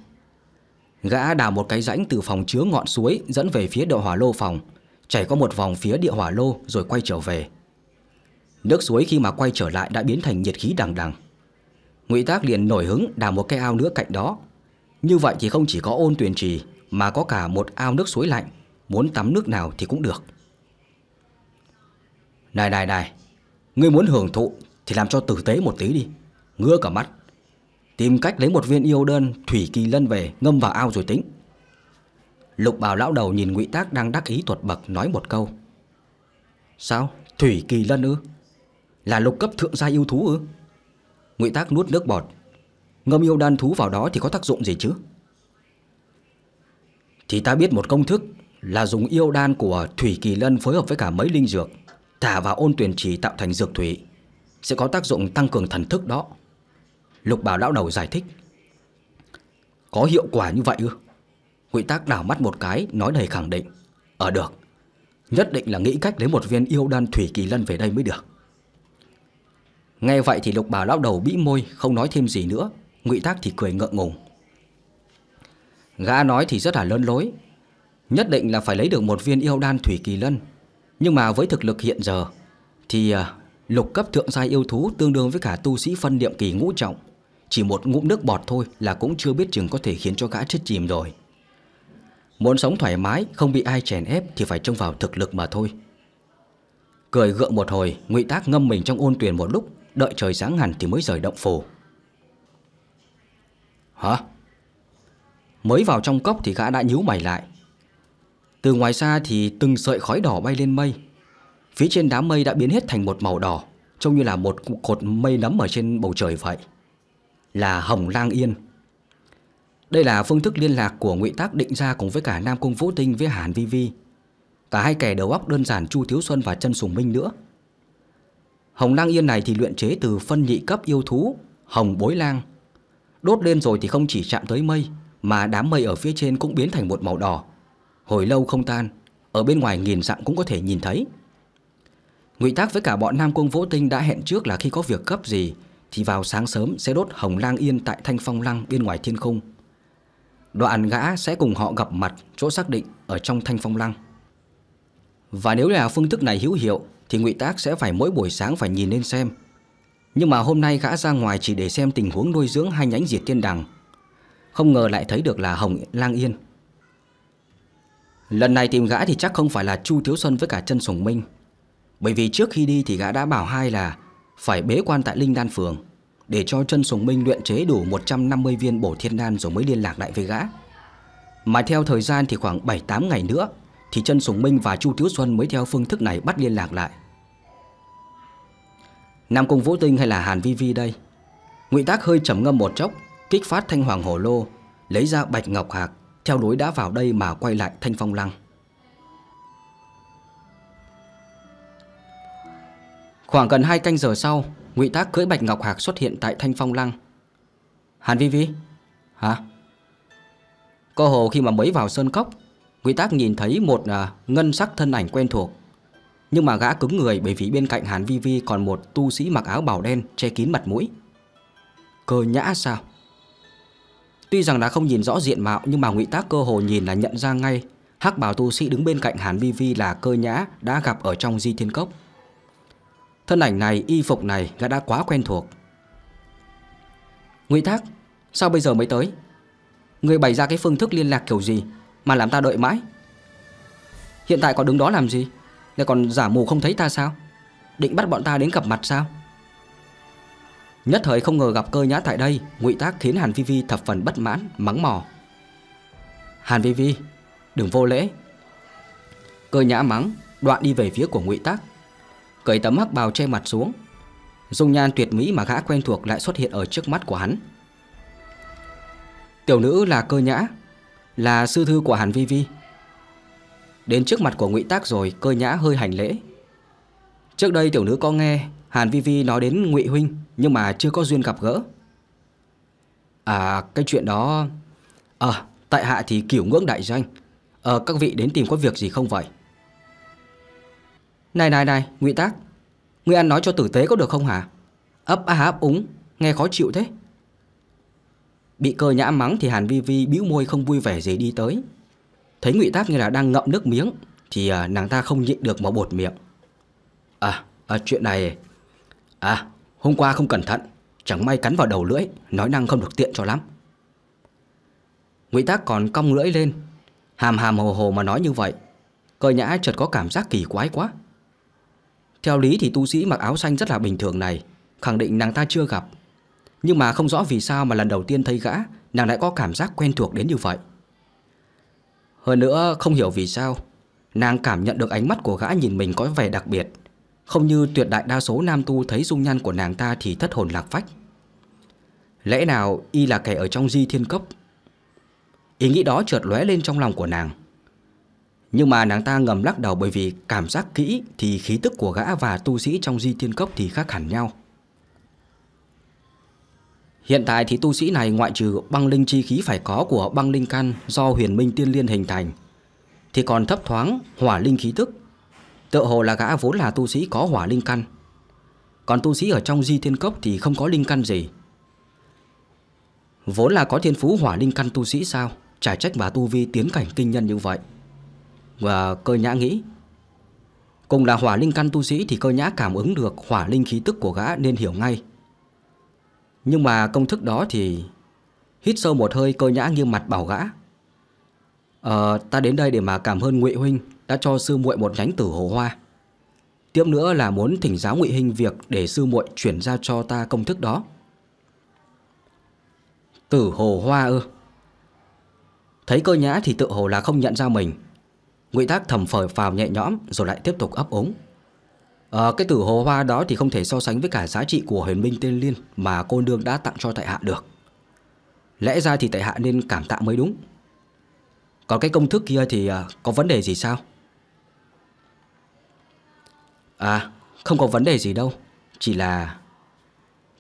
Speaker 1: Gã đào một cái rãnh từ phòng chứa ngọn suối dẫn về phía đậu hỏa lô phòng, chảy qua một vòng phía địa hỏa lô rồi quay trở về. Nước suối khi mà quay trở lại đã biến thành nhiệt khí đằng đằng. Ngụy Tác liền nổi hứng đào một cái ao nữa cạnh đó. Như vậy thì không chỉ có ôn tuyền trì mà có cả một ao nước suối lạnh, muốn tắm nước nào thì cũng được. Này này này, ngươi muốn hưởng thụ thì làm cho tử tế một tí đi, ngứa cả mắt. Tìm cách lấy một viên yêu đơn Thủy kỳ lân về ngâm vào ao rồi tính Lục bào lão đầu nhìn ngụy Tác đang đắc ý thuật bậc nói một câu Sao? Thủy kỳ lân ư? Là lục cấp thượng gia yêu thú ư? ngụy Tác nuốt nước bọt Ngâm yêu đan thú vào đó thì có tác dụng gì chứ? Thì ta biết một công thức là dùng yêu đan của Thủy Kỳ Lân phối hợp với cả mấy linh dược thả vào ôn tuyển chỉ tạo thành dược thủy sẽ có tác dụng tăng cường thần thức đó. Lục bảo lão đầu giải thích Có hiệu quả như vậy ư Ngụy tác đảo mắt một cái Nói đầy khẳng định Ở ờ, được Nhất định là nghĩ cách lấy một viên yêu đan thủy kỳ lân về đây mới được Nghe vậy thì lục bảo lão đầu bĩ môi Không nói thêm gì nữa Ngụy tác thì cười ngượng ngùng Gã nói thì rất là lơn lối Nhất định là phải lấy được một viên yêu đan thủy kỳ lân Nhưng mà với thực lực hiện giờ Thì à, lục cấp thượng giai yêu thú tương đương với cả tu sĩ phân niệm kỳ ngũ trọng chỉ một ngụm nước bọt thôi là cũng chưa biết chừng có thể khiến cho gã chết chìm rồi Muốn sống thoải mái, không bị ai chèn ép thì phải trông vào thực lực mà thôi Cười gượng một hồi, ngụy Tác ngâm mình trong ôn tuyển một lúc Đợi trời sáng hẳn thì mới rời động phủ Hả? Mới vào trong cốc thì gã đã nhíu mày lại Từ ngoài xa thì từng sợi khói đỏ bay lên mây Phía trên đám mây đã biến hết thành một màu đỏ Trông như là một cột mây nấm ở trên bầu trời vậy là Hồng Lang Yên. Đây là phương thức liên lạc của Ngụy Tác định ra cùng với cả Nam Cung Vũ Tinh với Hàn Vi Vi. Cả hai kẻ đầu óc đơn giản Chu Thiếu Xuân và Trân Sùng Minh nữa. Hồng Lang Yên này thì luyện chế từ phân nhị cấp yêu thú, Hồng Bối Lang. Đốt lên rồi thì không chỉ chạm tới mây, mà đám mây ở phía trên cũng biến thành một màu đỏ. Hồi lâu không tan, ở bên ngoài nghìn dặm cũng có thể nhìn thấy. Ngụy Tác với cả bọn Nam Cung Vũ Tinh đã hẹn trước là khi có việc cấp gì thì vào sáng sớm sẽ đốt hồng lang yên tại thanh phong lăng bên ngoài thiên khung Đoạn gã sẽ cùng họ gặp mặt chỗ xác định ở trong thanh phong lăng Và nếu là phương thức này hữu hiệu Thì ngụy Tác sẽ phải mỗi buổi sáng phải nhìn lên xem Nhưng mà hôm nay gã ra ngoài chỉ để xem tình huống nuôi dưỡng hai nhánh diệt thiên đằng Không ngờ lại thấy được là hồng lang yên Lần này tìm gã thì chắc không phải là Chu Thiếu Xuân với cả chân Sùng Minh Bởi vì trước khi đi thì gã đã bảo hai là phải bế quan tại Linh Đan Phường để cho chân Sùng Minh luyện chế đủ 150 viên bổ thiên đan rồi mới liên lạc lại với gã. Mà theo thời gian thì khoảng 7-8 ngày nữa thì chân Sùng Minh và Chu Tiếu Xuân mới theo phương thức này bắt liên lạc lại. Nam Cung Vũ Tinh hay là Hàn Vi Vi đây? Ngụy Tác hơi trầm ngâm một chốc, kích phát thanh hoàng hồ lô, lấy ra bạch ngọc hạc, theo lối đã vào đây mà quay lại thanh phong lăng. Khoảng gần 2 canh giờ sau, Ngụy Tác cưỡi Bạch Ngọc Hạc xuất hiện tại Thanh Phong Lăng. Hàn Vi Vi? Hả? Cơ hồ khi mà mới vào sơn cốc, Ngụy Tác nhìn thấy một à, ngân sắc thân ảnh quen thuộc. Nhưng mà gã cứng người bởi vì bên cạnh Hàn Vi Vi còn một tu sĩ mặc áo bảo đen che kín mặt mũi. Cơ nhã sao? Tuy rằng đã không nhìn rõ diện mạo nhưng mà Ngụy Tác cơ hồ nhìn là nhận ra ngay hắc bảo tu sĩ đứng bên cạnh Hàn Vi Vi là cơ nhã đã gặp ở trong di thiên cốc. Thân ảnh này, y phục này là đã quá quen thuộc Ngụy Thác Sao bây giờ mới tới Người bày ra cái phương thức liên lạc kiểu gì Mà làm ta đợi mãi Hiện tại còn đứng đó làm gì Lại còn giả mù không thấy ta sao Định bắt bọn ta đến gặp mặt sao Nhất thời không ngờ gặp cơ nhã tại đây Ngụy Tác khiến Hàn Vi Vi thập phần bất mãn Mắng mò Hàn Vi Vi Đừng vô lễ Cơ nhã mắng Đoạn đi về phía của Ngụy Tác Cởi tấm hắc bào che mặt xuống Dung nhan tuyệt mỹ mà gã quen thuộc lại xuất hiện ở trước mắt của hắn Tiểu nữ là cơ nhã Là sư thư của Hàn Vi Vi Đến trước mặt của ngụy Tác rồi cơ nhã hơi hành lễ Trước đây tiểu nữ có nghe Hàn Vi Vi nói đến ngụy Huynh Nhưng mà chưa có duyên gặp gỡ À cái chuyện đó Ờ tại hạ thì kiểu ngưỡng đại danh Ờ các vị đến tìm có việc gì không vậy này này này, Ngụy Tác, ngươi ăn nói cho tử tế có được không hả? Ấp á à, ấp úng, nghe khó chịu thế. Bị cơ nhã mắng thì Hàn Vi Vi bĩu môi không vui vẻ gì đi tới. Thấy Ngụy Tác như là đang ngậm nước miếng thì à, nàng ta không nhịn được mà bột miệng. À, à chuyện này à, hôm qua không cẩn thận, chẳng may cắn vào đầu lưỡi, nói năng không được tiện cho lắm. Ngụy Tác còn cong lưỡi lên, hàm hàm hồ hồ mà nói như vậy, cơ nhã chợt có cảm giác kỳ quái quá. Theo lý thì tu sĩ mặc áo xanh rất là bình thường này Khẳng định nàng ta chưa gặp Nhưng mà không rõ vì sao mà lần đầu tiên thấy gã Nàng lại có cảm giác quen thuộc đến như vậy Hơn nữa không hiểu vì sao Nàng cảm nhận được ánh mắt của gã nhìn mình có vẻ đặc biệt Không như tuyệt đại đa số nam tu thấy dung nhan của nàng ta thì thất hồn lạc phách Lẽ nào y là kẻ ở trong di thiên cấp Ý nghĩ đó trượt lóe lên trong lòng của nàng nhưng mà nàng ta ngầm lắc đầu bởi vì cảm giác kỹ thì khí tức của gã và tu sĩ trong di thiên cốc thì khác hẳn nhau. Hiện tại thì tu sĩ này ngoại trừ băng linh chi khí phải có của băng linh căn do huyền minh tiên liên hình thành thì còn thấp thoáng hỏa linh khí tức. Tựa hồ là gã vốn là tu sĩ có hỏa linh căn. Còn tu sĩ ở trong di thiên cốc thì không có linh căn gì. Vốn là có thiên phú hỏa linh căn tu sĩ sao? Chả trách bà tu vi tiến cảnh kinh nhân như vậy và cơ nhã nghĩ Cùng là hỏa linh căn tu sĩ thì cơ nhã cảm ứng được hỏa linh khí tức của gã nên hiểu ngay Nhưng mà công thức đó thì Hít sâu một hơi cơ nhã nghiêng mặt bảo gã Ờ ta đến đây để mà cảm ơn ngụy Huynh đã cho sư muội một nhánh tử hồ hoa Tiếp nữa là muốn thỉnh giáo ngụy Huynh việc để sư muội chuyển ra cho ta công thức đó Tử hồ hoa ư Thấy cơ nhã thì tự hồ là không nhận ra mình Ngụy Thác thầm phở phào nhẹ nhõm rồi lại tiếp tục ấp ống. À, ờ, cái tử hồ hoa đó thì không thể so sánh với cả giá trị của huyền minh tên liên mà cô nương đã tặng cho tại hạ được. Lẽ ra thì tại hạ nên cảm tạ mới đúng. Còn cái công thức kia thì à, có vấn đề gì sao? À, không có vấn đề gì đâu, chỉ là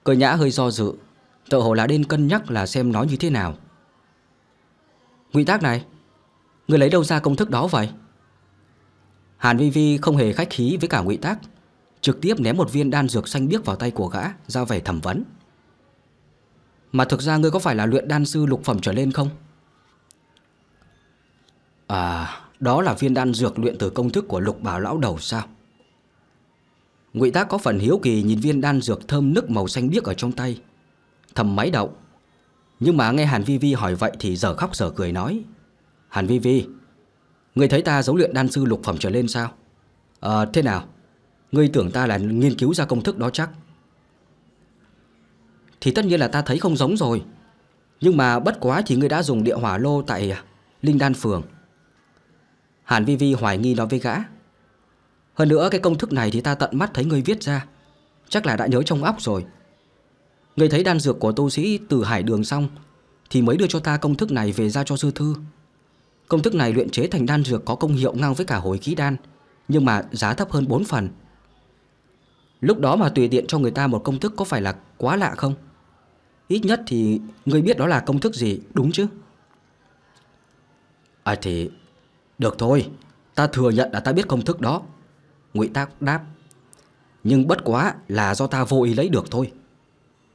Speaker 1: Cơ nhã hơi do dự, tựa hồ là nên cân nhắc là xem nó như thế nào. Ngụy Tác này, Người lấy đâu ra công thức đó vậy Hàn Vi Vi không hề khách khí với cả ngụy tác Trực tiếp ném một viên đan dược xanh biếc vào tay của gã Ra vẻ thẩm vấn Mà thực ra ngươi có phải là luyện đan sư lục phẩm trở lên không À Đó là viên đan dược luyện từ công thức của lục bảo lão đầu sao Ngụy tác có phần hiếu kỳ nhìn viên đan dược thơm nức màu xanh biếc ở trong tay Thầm máy động Nhưng mà nghe Hàn Vi Vi hỏi vậy thì giờ khóc giờ cười nói Hàn Vi Vi Ngươi thấy ta dấu luyện đan sư lục phẩm trở lên sao Ờ thế nào Ngươi tưởng ta là nghiên cứu ra công thức đó chắc Thì tất nhiên là ta thấy không giống rồi Nhưng mà bất quá thì ngươi đã dùng địa hỏa lô tại Linh Đan Phường Hàn Vi Vi hoài nghi nói với gã Hơn nữa cái công thức này thì ta tận mắt thấy ngươi viết ra Chắc là đã nhớ trong óc rồi Ngươi thấy đan dược của tu sĩ từ hải đường xong Thì mới đưa cho ta công thức này về ra cho sư thư Công thức này luyện chế thành đan dược có công hiệu ngang với cả hồi khí đan, nhưng mà giá thấp hơn 4 phần. Lúc đó mà tùy tiện cho người ta một công thức có phải là quá lạ không? Ít nhất thì người biết đó là công thức gì, đúng chứ? À thì, được thôi, ta thừa nhận là ta biết công thức đó. Ngụy Tác đáp, nhưng bất quá là do ta vô ý lấy được thôi.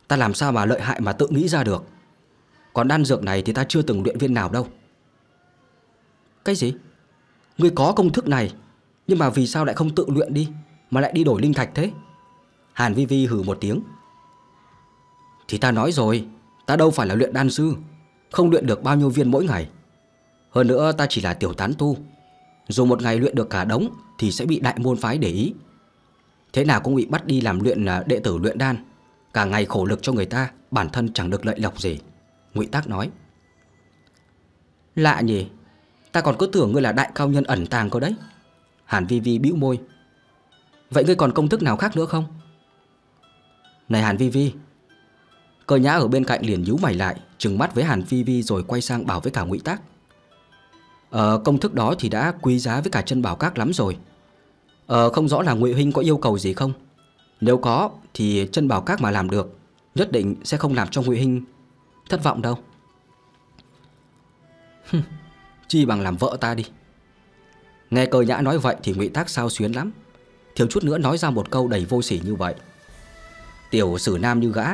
Speaker 1: Ta làm sao mà lợi hại mà tự nghĩ ra được. Còn đan dược này thì ta chưa từng luyện viên nào đâu. Cái gì? Ngươi có công thức này Nhưng mà vì sao lại không tự luyện đi Mà lại đi đổi linh thạch thế Hàn Vi Vi hử một tiếng Thì ta nói rồi Ta đâu phải là luyện đan sư Không luyện được bao nhiêu viên mỗi ngày Hơn nữa ta chỉ là tiểu tán tu Dù một ngày luyện được cả đống Thì sẽ bị đại môn phái để ý Thế nào cũng bị bắt đi làm luyện đệ tử luyện đan Cả ngày khổ lực cho người ta Bản thân chẳng được lợi lộc gì Ngụy Tác nói Lạ nhỉ Ta còn cứ tưởng ngươi là đại cao nhân ẩn tàng cơ đấy Hàn Vi Vi bĩu môi Vậy ngươi còn công thức nào khác nữa không? Này Hàn Vi Vi Cơ nhã ở bên cạnh liền nhíu mày lại Trừng mắt với Hàn Vi Vi rồi quay sang bảo với cả ngụy Tác Ờ công thức đó thì đã quý giá với cả chân bảo các lắm rồi Ờ không rõ là ngụy Huynh có yêu cầu gì không? Nếu có thì chân bảo các mà làm được Nhất định sẽ không làm cho ngụy Huynh thất vọng đâu chi bằng làm vợ ta đi Nghe cơ nhã nói vậy thì ngụy Thác sao xuyến lắm Thiếu chút nữa nói ra một câu đầy vô sỉ như vậy Tiểu sử nam như gã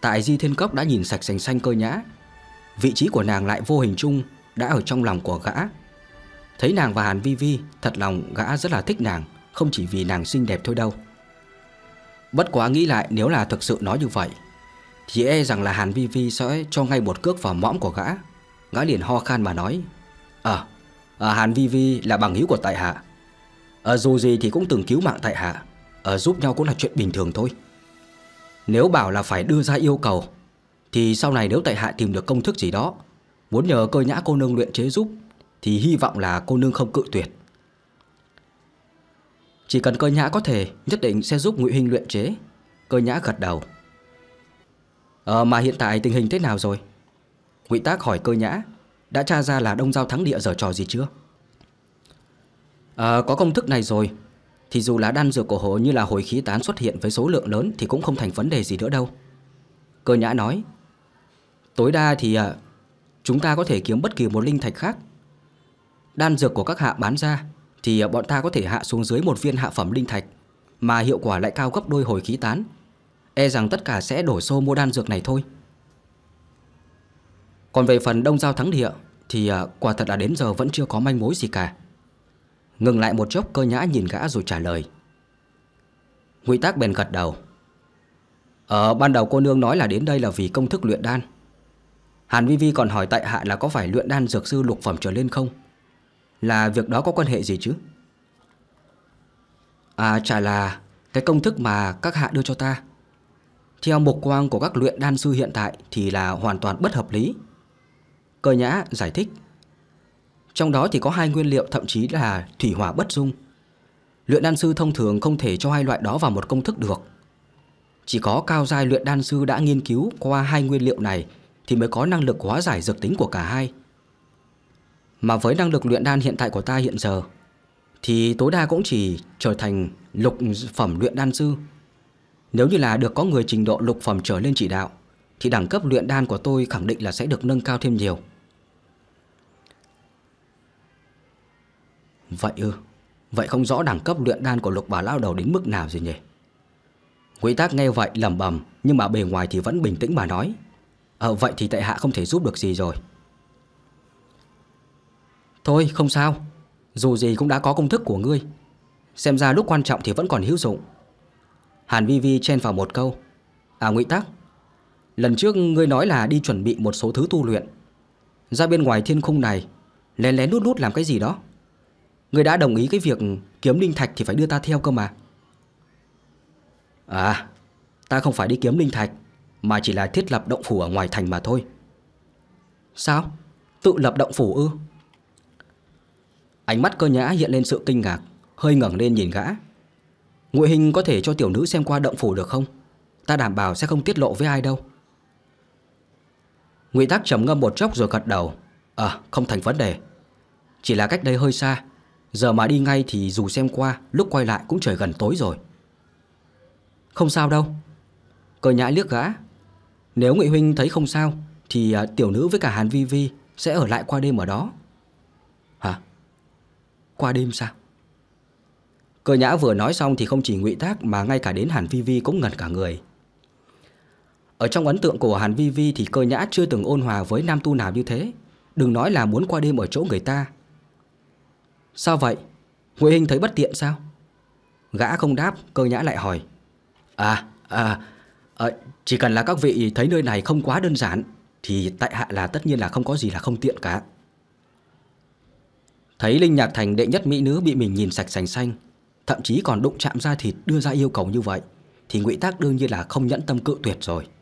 Speaker 1: Tại di thiên cốc đã nhìn sạch sành xanh cơ nhã Vị trí của nàng lại vô hình chung Đã ở trong lòng của gã Thấy nàng và Hàn Vi Vi Thật lòng gã rất là thích nàng Không chỉ vì nàng xinh đẹp thôi đâu Bất quá nghĩ lại nếu là thực sự nói như vậy Thì e rằng là Hàn Vi Vi sẽ cho ngay một cước vào mõm của gã Gã liền ho khan mà nói Ờ, à, à, Hàn Vi Vi là bằng hữu của tại hạ. À, dù gì thì cũng từng cứu mạng tại hạ, à, giúp nhau cũng là chuyện bình thường thôi. Nếu bảo là phải đưa ra yêu cầu, thì sau này nếu tại hạ tìm được công thức gì đó, muốn nhờ cơ nhã cô nương luyện chế giúp, thì hy vọng là cô nương không cự tuyệt. Chỉ cần cơ nhã có thể, nhất định sẽ giúp Ngụy Hình luyện chế. Cơ nhã gật đầu. à, mà hiện tại tình hình thế nào rồi? Ngụy Tác hỏi cơ nhã đã tra ra là Đông Giao thắng địa giờ trò gì chưa? À, có công thức này rồi Thì dù là đan dược cổ hồ như là hồi khí tán xuất hiện với số lượng lớn Thì cũng không thành vấn đề gì nữa đâu Cơ nhã nói Tối đa thì à, chúng ta có thể kiếm bất kỳ một linh thạch khác Đan dược của các hạ bán ra Thì à, bọn ta có thể hạ xuống dưới một viên hạ phẩm linh thạch Mà hiệu quả lại cao gấp đôi hồi khí tán E rằng tất cả sẽ đổ xô mua đan dược này thôi Còn về phần đông giao thắng địa thì à, quả thật là đến giờ vẫn chưa có manh mối gì cả Ngừng lại một chốc cơ nhã nhìn gã rồi trả lời Ngụy Tác bèn gật đầu Ờ ban đầu cô nương nói là đến đây là vì công thức luyện đan Hàn Vi Vi còn hỏi tại hạ là có phải luyện đan dược sư lục phẩm trở lên không Là việc đó có quan hệ gì chứ À chả là cái công thức mà các hạ đưa cho ta Theo mục quang của các luyện đan sư hiện tại thì là hoàn toàn bất hợp lý Cơ nhã giải thích Trong đó thì có hai nguyên liệu thậm chí là thủy hỏa bất dung Luyện đan sư thông thường không thể cho hai loại đó vào một công thức được Chỉ có cao giai luyện đan sư đã nghiên cứu qua hai nguyên liệu này Thì mới có năng lực hóa giải dược tính của cả hai Mà với năng lực luyện đan hiện tại của ta hiện giờ Thì tối đa cũng chỉ trở thành lục phẩm luyện đan sư Nếu như là được có người trình độ lục phẩm trở lên chỉ đạo Thì đẳng cấp luyện đan của tôi khẳng định là sẽ được nâng cao thêm nhiều Vậy ư? Vậy không rõ đẳng cấp luyện đan của lục bà lao đầu đến mức nào rồi nhỉ? Quý tác nghe vậy lầm bầm nhưng mà bề ngoài thì vẫn bình tĩnh mà nói. Ờ vậy thì tại hạ không thể giúp được gì rồi. Thôi không sao, dù gì cũng đã có công thức của ngươi. Xem ra lúc quan trọng thì vẫn còn hữu dụng. Hàn Vi Vi chen vào một câu. À Ngụy Tác, lần trước ngươi nói là đi chuẩn bị một số thứ tu luyện. Ra bên ngoài thiên khung này, lén lén lút lút làm cái gì đó. Người đã đồng ý cái việc kiếm linh thạch thì phải đưa ta theo cơ mà À Ta không phải đi kiếm linh thạch Mà chỉ là thiết lập động phủ ở ngoài thành mà thôi Sao Tự lập động phủ ư Ánh mắt cơ nhã hiện lên sự kinh ngạc Hơi ngẩng lên nhìn gã Ngụy hình có thể cho tiểu nữ xem qua động phủ được không Ta đảm bảo sẽ không tiết lộ với ai đâu Ngụy Tắc trầm ngâm một chốc rồi gật đầu Ờ à, không thành vấn đề Chỉ là cách đây hơi xa Giờ mà đi ngay thì dù xem qua Lúc quay lại cũng trời gần tối rồi Không sao đâu cờ nhãi liếc gã Nếu Ngụy Huynh thấy không sao Thì à, tiểu nữ với cả Hàn Vi Vi Sẽ ở lại qua đêm ở đó Hả? Qua đêm sao? cờ nhã vừa nói xong thì không chỉ Ngụy tác Mà ngay cả đến Hàn Vi Vi cũng ngẩn cả người Ở trong ấn tượng của Hàn Vi Vi Thì cơ nhã chưa từng ôn hòa với nam tu nào như thế Đừng nói là muốn qua đêm ở chỗ người ta Sao vậy? Ngụy Hinh thấy bất tiện sao? Gã không đáp, cơ nhã lại hỏi. À, à, à, chỉ cần là các vị thấy nơi này không quá đơn giản, thì tại hạ là tất nhiên là không có gì là không tiện cả. Thấy Linh Nhạc Thành đệ nhất mỹ nữ bị mình nhìn sạch sành xanh, thậm chí còn đụng chạm ra thịt đưa ra yêu cầu như vậy, thì Ngụy Tác đương nhiên là không nhẫn tâm cự tuyệt rồi.